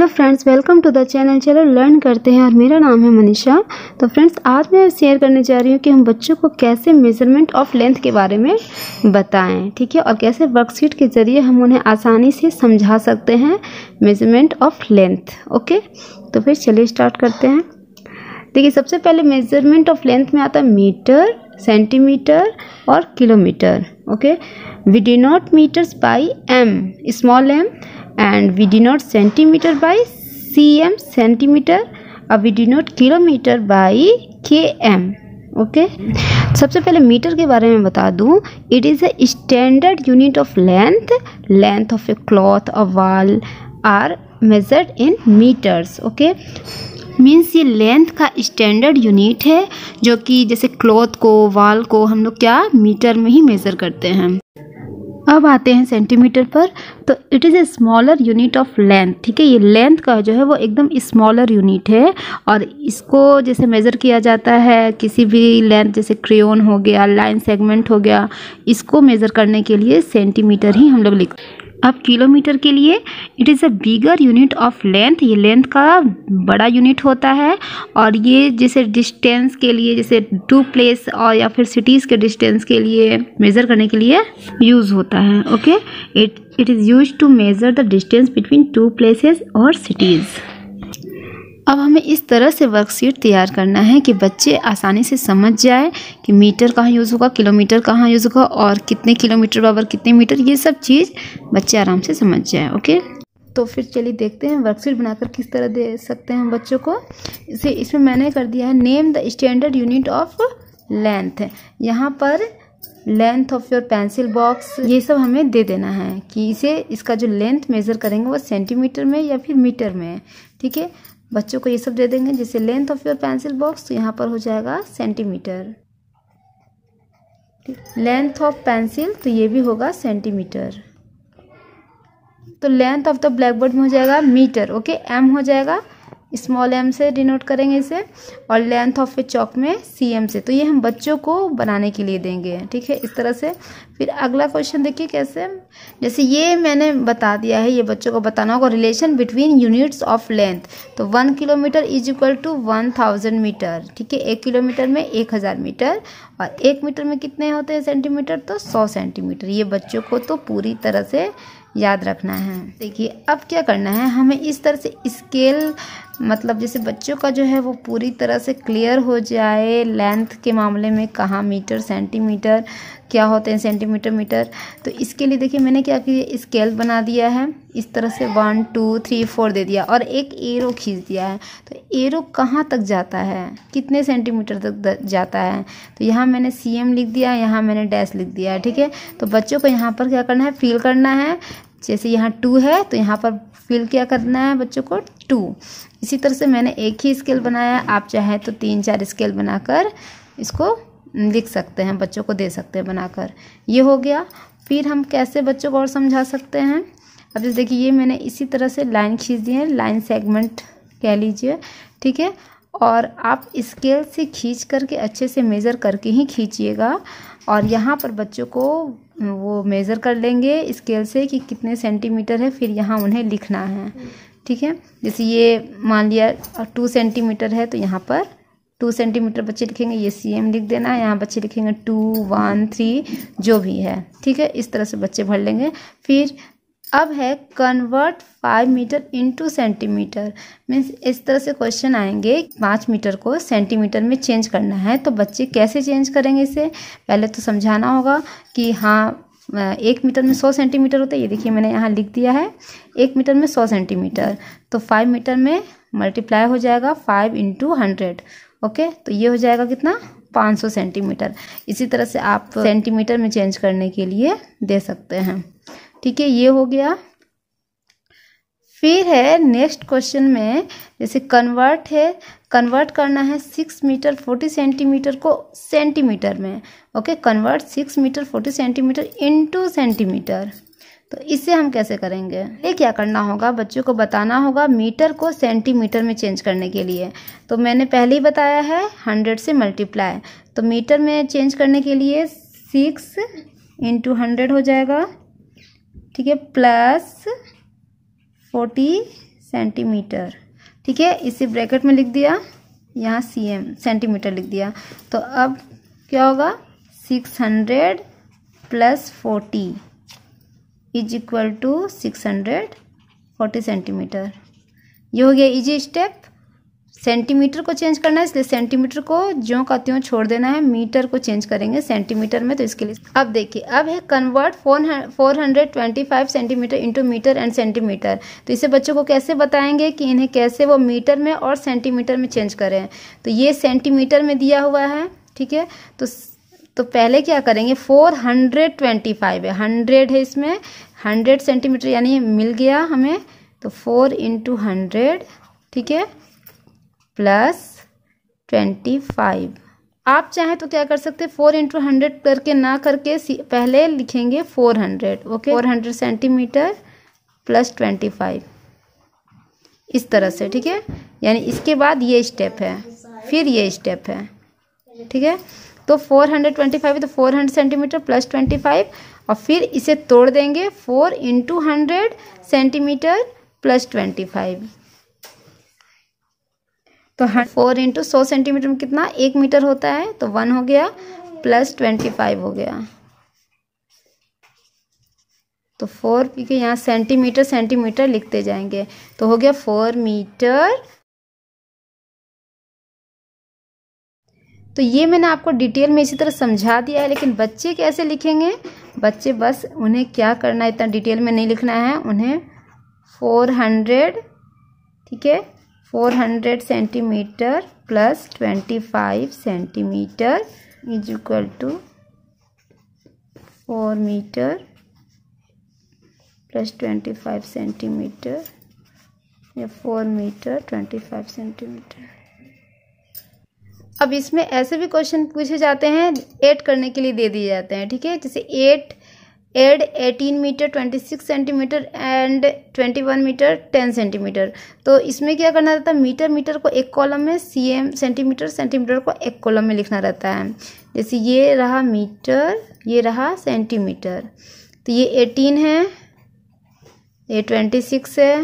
hello friends welcome to the channel चलो learn करते हैं और मेरा नाम है मनीषा तो फ्रेंड्स आज मैं शेयर करने जा रही हूँ कि हम बच्चों को कैसे मेजरमेंट ऑफ लेंथ के बारे में बताएं ठीक है और कैसे वर्कशीट के ज़रिए हम उन्हें आसानी से समझा सकते हैं मेजरमेंट ऑफ लेंथ ओके तो फिर चलिए स्टार्ट करते हैं देखिए सबसे पहले मेजरमेंट ऑफ लेंथ में आता है मीटर सेंटीमीटर और kilometre okay we note metres by M small M and we denote centimeter by cm centimeter और we denote kilometre by K M okay सबसे पहले मीटर के बारे में बता दूं it is a standard unit of length length of a cloth a wall are measured in metres okay means ये length का स्टैंडर्ड यूनिट है जो कि जैसे क्लॉथ को वाल को हम लोग क्या मीटर में ही मेज़र करते हैं अब आते हैं सेंटीमीटर पर तो it is a smaller unit of length ठीक है ये लेंथ का जो है वो एकदम स्मॉलर यूनिट है और इसको जैसे मेज़र किया जाता है किसी भी लेंथ जैसे क्रेन हो गया लाइन सेगमेंट हो गया इसको मेज़र करने के लिए सेंटीमीटर ही हम लोग लिखते हैं अब किलोमीटर के लिए it is a bigger unit of length ये लेंथ का बड़ा यूनिट होता है और ये जैसे डिस्टेंस के लिए जैसे टू प्लेस और या फिर सिटीज़ के डिस्टेंस के लिए मेज़र करने के लिए यूज़ होता है okay it it is use to measure the distance between two places और सिटीज़ अब हमें इस तरह से वर्कशीट तैयार करना है कि बच्चे आसानी से समझ जाए कि मीटर कहाँ यूज़ होगा किलोमीटर कहाँ यूज़ होगा और कितने किलोमीटर बराबर कितने मीटर ये सब चीज़ बच्चे आराम से समझ जाए ओके तो फिर चलिए देखते हैं वर्कशीट बनाकर किस तरह दे सकते हैं हम बच्चों को इसे इसमें मैंने कर दिया है name the standard unit of length यहाँ पर length of your pencil box ये सब हमें दे देना है कि इसे इसका जो लेंथ मेज़र करेंगे वो सेंटीमीटर में या फिर मीटर में ठीक है बच्चों को ये सब दे देंगे जैसे length of your pencil box तो यहाँ पर हो जाएगा सेंटीमीटर लेंथ ऑफ पेंसिल तो ये भी होगा सेंटीमीटर तो length of the blackboard में हो जाएगा मीटर ओके एम हो जाएगा स्मॉल एम से डिनोट करेंगे इसे और लेंथ ऑफ ए चौक में सी एम से तो ये हम बच्चों को बनाने के लिए देंगे ठीक है इस तरह से फिर अगला क्वेश्चन देखिए कैसे जैसे ये मैंने बता दिया है ये बच्चों को बताना होगा relation between units of length तो one kilometre is equal to one thousand metre ठीक है एक किलोमीटर में एक हज़ार मीटर और एक मीटर में कितने होते हैं सेंटीमीटर तो सौ सेंटीमीटर ये बच्चों को तो पूरी तरह से याद रखना है देखिए अब क्या करना है हमें इस तरह से स्केल मतलब जैसे बच्चों का जो है वो पूरी तरह से क्लियर हो जाए लेंथ के मामले में कहाँ मीटर सेंटीमीटर क्या होते हैं सेंटीमीटर मीटर तो इसके लिए देखिए मैंने क्या किया स्केल बना दिया है इस तरह से वन टू थ्री फोर दे दिया और एक एरो खींच दिया है तो एरो कहाँ तक जाता है कितने सेंटीमीटर तक जाता है तो यहाँ मैंने सी एम लिख दिया यहाँ मैंने डैश लिख दिया है ठीक है तो बच्चों को यहाँ पर क्या करना है फील करना है जैसे यहाँ टू है तो यहाँ पर फिल क्या करना है बच्चों को टू इसी तरह से मैंने एक ही स्केल बनाया आप चाहें तो तीन चार स्केल बनाकर इसको लिख सकते हैं बच्चों को दे सकते हैं बनाकर ये हो गया फिर हम कैसे बच्चों को और समझा सकते हैं अब जैसे देखिए ये मैंने इसी तरह से लाइन खींच दी है लाइन सेगमेंट कह लीजिए ठीक है और आप स्केल से खींच करके अच्छे से मेज़र करके ही खींचिएगा और यहाँ पर बच्चों को वो मेज़र कर लेंगे स्केल से कि कितने सेंटीमीटर है फिर यहाँ उन्हें लिखना है ठीक है जैसे ये मान लिया टू सेंटीमीटर है तो यहाँ पर टू सेंटीमीटर बच्चे लिखेंगे ये सी एम लिख देना है यहाँ बच्चे लिखेंगे टू वन थ्री जो भी है ठीक है इस तरह से बच्चे भर लेंगे फिर अब है convert five metre into centimetre means इस तरह से क्वेश्चन आएंगे पाँच मीटर को सेंटीमीटर में चेंज करना है तो बच्चे कैसे चेंज करेंगे इसे पहले तो समझाना होगा कि हाँ एक मीटर में सौ सेंटीमीटर होता है ये देखिए मैंने यहाँ लिख दिया है एक मीटर में सौ सेंटीमीटर तो फाइव मीटर में मल्टीप्लाई हो जाएगा फाइव इंटू हंड्रेड ओके तो ये हो जाएगा कितना 500 सेंटीमीटर इसी तरह से आप सेंटीमीटर में चेंज करने के लिए दे सकते हैं ठीक है ये हो गया फिर है नेक्स्ट क्वेश्चन में जैसे कन्वर्ट है कन्वर्ट करना है सिक्स मीटर फोर्टी सेंटीमीटर को सेंटीमीटर में okay convert six metre forty centimetre into centimetre तो इसे हम कैसे करेंगे ये क्या करना होगा बच्चों को बताना होगा मीटर को सेंटीमीटर में चेंज करने के लिए तो मैंने पहले ही बताया है हंड्रेड से मल्टीप्लाई तो मीटर में चेंज करने के लिए सिक्स इंटू हंड्रेड हो जाएगा ठीक है प्लस फोर्टी सेंटीमीटर ठीक है इसे ब्रैकेट में लिख दिया यहाँ सी एम सेंटीमीटर लिख दिया तो अब क्या होगा six hundred plus forty is equal to six hundred forty centimetre ये हो गया इजी स्टेप सेंटीमीटर को चेंज करना है इसलिए सेंटीमीटर को जो का त्यों छोड़ देना है मीटर को चेंज करेंगे सेंटीमीटर में तो इसके लिए अब देखिए अब है convert four four hundred twenty five centimetre into metre and centimetre तो इसे बच्चों को कैसे बताएंगे कि इन्हें कैसे वो मीटर में और सेंटीमीटर में चेंज करें तो ये सेंटीमीटर में दिया हुआ है ठीक है तो तो पहले क्या करेंगे फोर हंड्रेड ट्वेंटी फाइव है हंड्रेड है इसमें हंड्रेड सेंटीमीटर यानी मिल गया हमें तो फोर इंटू हंड्रेड ठीक है प्लस ट्वेंटी फाइव आप चाहें तो क्या कर सकते हैं फोर इंटू हंड्रेड करके ना करके पहले लिखेंगे four hundred okay four hundred centimetre plus twenty five इस तरह से ठीक है यानी इसके बाद ये स्टेप है फिर ये स्टेप है ठीक है तो 425 तो 400 सेंटीमीटर प्लस 25 और फिर इसे तोड़ देंगे 4 इंटू हंड्रेड सेंटीमीटर प्लस 25 तो फोर इंटू सौ सेंटीमीटर में कितना एक मीटर होता है तो वन हो गया प्लस ट्वेंटी फाइव हो गया तो फोर के यहाँ सेंटीमीटर सेंटीमीटर लिखते जाएंगे तो हो गया फोर मीटर तो ये मैंने आपको डिटेल में इसी तरह समझा दिया है लेकिन बच्चे कैसे लिखेंगे बच्चे बस उन्हें क्या करना है इतना डिटेल में नहीं लिखना है उन्हें फोर हंड्रेड ठीक है four hundred centimetre plus twenty five centimetre is equal to four metre plus twenty five centimetre या four metre twenty five centimetre अब इसमें ऐसे भी क्वेश्चन पूछे जाते हैं ऐड करने के लिए दे दिए जाते हैं ठीक है जैसे eight add eighteen metre twenty six centimetre and twenty one metre ten centimetre तो इसमें क्या करना रहता है मीटर मीटर को एक कॉलम में सी एम सेंटीमीटर सेंटीमीटर को एक कॉलम में लिखना रहता है जैसे ये रहा मीटर ये रहा सेंटीमीटर तो ये एटीन है ये ट्वेंटी सिक्स है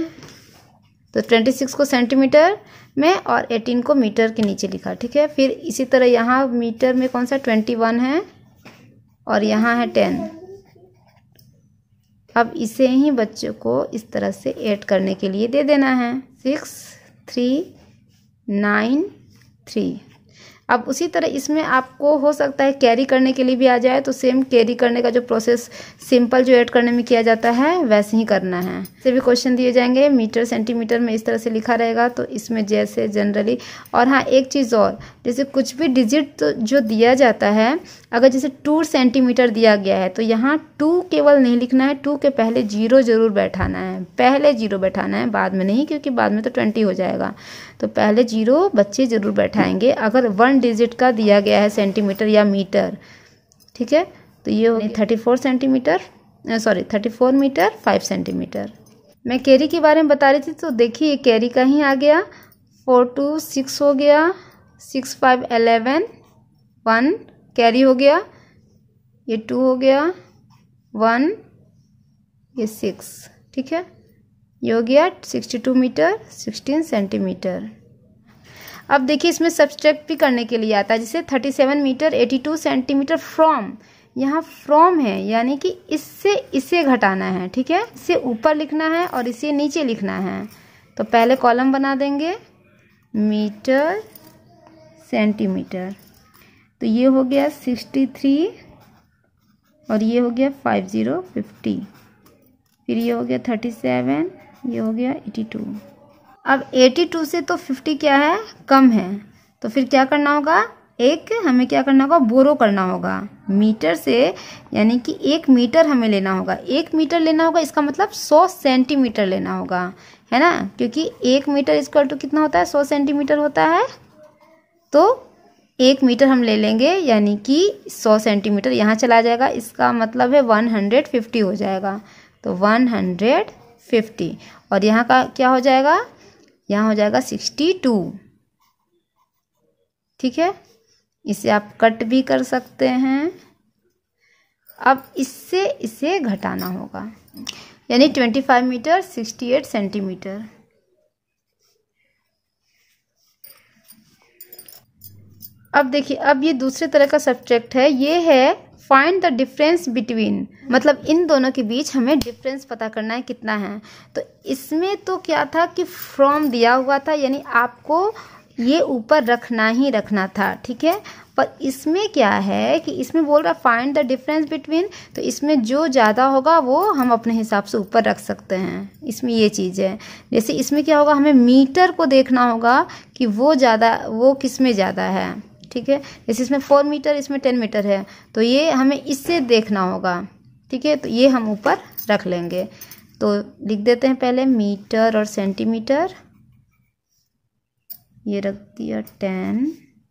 तो ट्वेंटी सिक्स को सेंटीमीटर में और एटीन को मीटर के नीचे लिखा ठीक है फिर इसी तरह यहाँ मीटर में कौन सा ट्वेंटी वन है और यहाँ है टेन अब इसे ही बच्चों को इस तरह से ऐड करने के लिए दे देना है सिक्स थ्री नाइन थ्री अब उसी तरह इसमें आपको हो सकता है कैरी करने के लिए भी आ जाए तो सेम कैरी करने का जो प्रोसेस सिंपल जो ऐड करने में किया जाता है वैसे ही करना है इससे भी क्वेश्चन दिए जाएंगे मीटर सेंटीमीटर में इस तरह से लिखा रहेगा तो इसमें जैसे जनरली और हाँ एक चीज़ और जैसे कुछ भी डिजिट तो जो दिया जाता है अगर जैसे टू सेंटीमीटर दिया गया है तो यहाँ टू केवल नहीं लिखना है टू के पहले जीरो ज़रूर बैठाना है पहले जीरो बैठाना है बाद में नहीं क्योंकि बाद में तो ट्वेंटी हो जाएगा तो पहले जीरो बच्चे ज़रूर बैठाएंगे अगर वन डिजिट का दिया गया है सेंटीमीटर या मीटर ठीक है तो ये thirty four centimetre sorry thirty four metre five centimetre मैं कैरी के बारे में बता रही थी तो देखिए कैरी का ही आ गया फोर टू सिक्स हो गया six five eleven one carry हो गया ये टू हो गया वन ये सिक्स ठीक है ये हो गया sixty two metre sixteen centimetre अब देखिए इसमें सब्सट्रैक्ट भी करने के लिए आता है जैसे thirty seven metre eighty two centimetre from यहाँ फ्रॉम है यानी कि इससे इसे घटाना है ठीक है इसे ऊपर लिखना है और इसे नीचे लिखना है तो पहले कॉलम बना देंगे मीटर सेंटीमीटर तो ये हो गया सिक्सटी थ्री और ये हो गया फाइव ज़ीरो फिफ्टी फिर ये हो गया थर्टी सेवन ये हो गया एटी टू अब एटी टू से तो फिफ्टी क्या है कम है तो फिर क्या करना होगा एक हमें क्या करना होगा बोरो करना होगा मीटर से यानी कि एक मीटर हमें लेना होगा एक मीटर लेना होगा इसका मतलब सौ सेंटीमीटर लेना होगा है ना क्योंकि एक मीटर स्क्वायर टू कितना होता है सौ सेंटीमीटर होता है तो एक मीटर हम ले लेंगे यानी कि सौ सेंटीमीटर यहाँ चला जाएगा इसका मतलब है वन हंड्रेड फिफ्टी हो जाएगा तो वन हंड्रेड फिफ्टी और यहाँ का क्या हो जाएगा यहाँ हो जाएगा सिक्सटी टू ठीक है इसे आप कट भी कर सकते हैं अब इससे इसे घटाना होगा यानी twenty five metre sixty eight centimetre अब देखिए अब ये दूसरे तरह का सब्जेक्ट है ये है फाइंड द डिफरेंस बिटवीन मतलब इन दोनों के बीच हमें डिफरेंस पता करना है कितना है तो इसमें तो क्या था कि फ्रॉम दिया हुआ था यानी आपको ये ऊपर रखना ही रखना था ठीक है पर इसमें क्या है कि इसमें बोल रहा फाइंड द डिफरेंस बिटवीन तो इसमें जो ज़्यादा होगा वो हम अपने हिसाब से ऊपर रख सकते हैं इसमें ये चीज़ है जैसे इसमें क्या होगा हमें मीटर को देखना होगा कि वो ज़्यादा वो किस में ज़्यादा है ठीक है जैसे इसमें फोर मीटर इसमें टेन मीटर है तो ये हमें इससे देखना होगा ठीक है तो ये हम ऊपर रख लेंगे तो लिख देते हैं पहले मीटर और सेंटीमीटर ये रख दिया टेन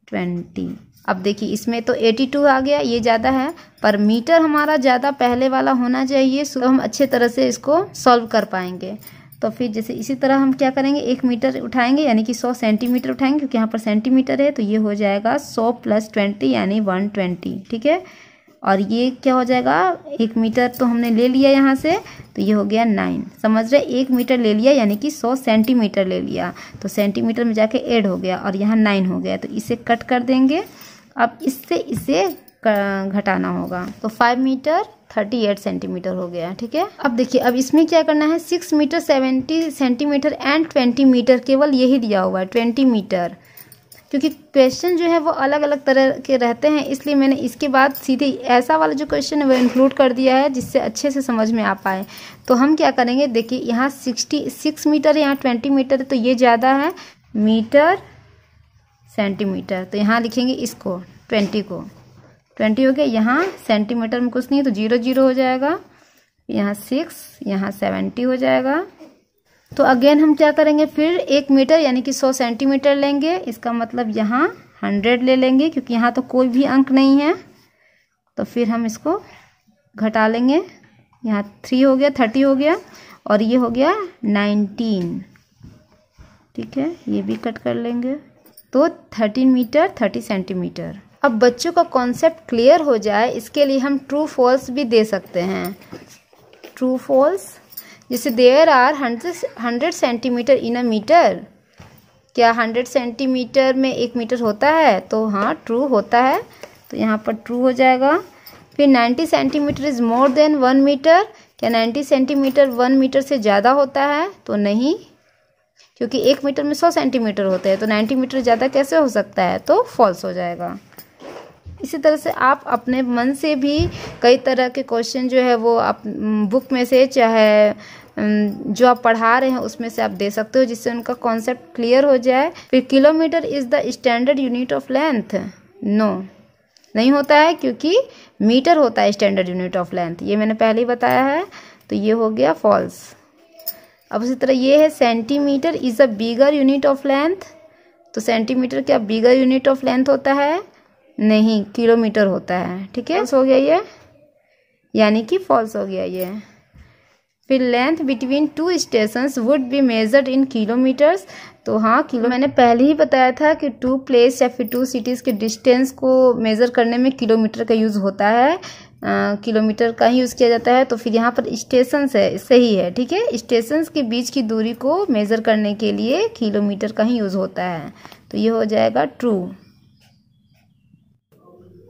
ट्वेंटी अब देखिए इसमें तो एटी टू आ गया ये ज़्यादा है पर मीटर हमारा ज़्यादा पहले वाला होना चाहिए सो हम अच्छे तरह से इसको सॉल्व कर पाएंगे तो फिर जैसे इसी तरह हम क्या करेंगे एक मीटर उठाएंगे यानी कि सौ सेंटीमीटर उठाएंगे क्योंकि यहाँ पर सेंटीमीटर है तो ये हो जाएगा सौ प्लस ट्वेंटी यानी वन ट्वेंटी ठीक है और ये क्या हो जाएगा एक मीटर तो हमने ले लिया यहाँ से तो ये हो गया नाइन समझ रहे एक मीटर ले लिया यानी कि सौ सेंटीमीटर ले लिया तो सेंटीमीटर में जाके एड हो गया और यहाँ नाइन हो गया तो इसे कट कर देंगे अब इससे इसे घटाना होगा तो five metre thirty eight centimetre हो गया है ठीक है अब देखिए अब इसमें क्या करना है six metre seventy centimetre and twenty metre केवल यही दिया हुआ है ट्वेंटी मीटर क्योंकि क्वेश्चन जो है वो अलग अलग तरह के रहते हैं इसलिए मैंने इसके बाद सीधे ऐसा वाला जो क्वेश्चन है वो इंक्लूड कर दिया है जिससे अच्छे से समझ में आ पाए तो हम क्या करेंगे देखिए यहाँ सिक्सटी सिक्स मीटर यहाँ ट्वेंटी मीटर तो ये ज़्यादा है मीटर सेंटीमीटर तो यहाँ लिखेंगे इसको ट्वेंटी को ट्वेंटी हो गया यहाँ सेंटीमीटर में कुछ नहीं है तो जीरो जीरो हो जाएगा यहाँ सिक्स यहाँ सेवेंटी हो जाएगा तो अगेन हम क्या करेंगे फिर एक मीटर यानी कि सौ सेंटीमीटर लेंगे इसका मतलब यहाँ हंड्रेड ले लेंगे क्योंकि यहाँ तो कोई भी अंक नहीं है तो फिर हम इसको घटा लेंगे यहाँ थ्री हो गया थर्टी हो गया और ये हो गया नाइनटीन ठीक है ये भी कट कर लेंगे तो थर्टीन मीटर थर्टी सेंटीमीटर अब बच्चों का कॉन्सेप्ट क्लियर हो जाए इसके लिए हम ट्रू फॉल्स भी दे सकते हैं ट्रू फॉल्स जैसे there are hundred hundred centimetre in a metre क्या हंड्रेड सेंटीमीटर में एक मीटर होता है तो हाँ ट्रू होता है तो यहाँ पर ट्रू हो जाएगा फिर ninety centimetre is more than one metre क्या नाइन्टी सेंटीमीटर वन मीटर से ज़्यादा होता है तो नहीं क्योंकि एक मीटर में सौ सेंटीमीटर होते हैं तो नाइन्टी मीटर ज़्यादा कैसे हो सकता है तो फॉल्स हो जाएगा इसी तरह से आप अपने मन से भी कई तरह के क्वेश्चन जो है वो आप बुक में से चाहे जो आप पढ़ा रहे हैं उसमें से आप दे सकते हो जिससे उनका कॉन्सेप्ट क्लियर हो जाए फिर kilometre is the standard unit of length no नहीं होता है क्योंकि मीटर होता है स्टैंडर्ड यूनिट ऑफ लेंथ ये मैंने पहले ही बताया है तो ये हो गया फॉल्स अब उसी तरह ये है centimetre is a bigger unit of length तो सेंटीमीटर क्या बिगर यूनिट ऑफ लेंथ होता है नहीं किलोमीटर होता है ठीक है हो गया ये यानी कि फॉल्स हो गया ये फिर length between two station would be measured in kilometres तो हाँ किलो मैंने पहले ही बताया था कि टू प्लेस या फिर टू सिटीज़ के डिस्टेंस को मेज़र करने में किलोमीटर का यूज़ होता है किलोमीटर का ही यूज़ किया जाता है तो फिर यहाँ पर स्टेशन है सही है ठीक है स्टेशन के बीच की दूरी को मेज़र करने के लिए किलोमीटर का ही यूज़ होता है तो ये हो जाएगा ट्रू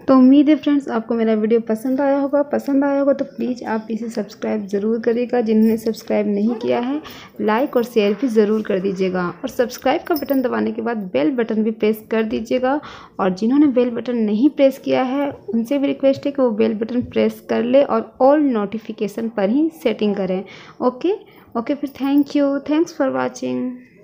तो उम्मीद है फ्रेंड्स आपको मेरा वीडियो पसंद आया होगा पसंद आया होगा तो प्लीज़ आप इसे सब्सक्राइब ज़रूर करिएगा जिन्होंने सब्सक्राइब नहीं किया है लाइक और शेयर भी ज़रूर कर दीजिएगा और सब्सक्राइब का बटन दबाने के बाद बेल बटन भी प्रेस कर दीजिएगा और जिन्होंने बेल बटन नहीं प्रेस किया है उनसे भी रिक्वेस्ट है कि वो बेल बटन प्रेस कर ले और ऑल नोटिफिकेशन पर ही सेटिंग करें ओके ओके फिर thank you thanks for watching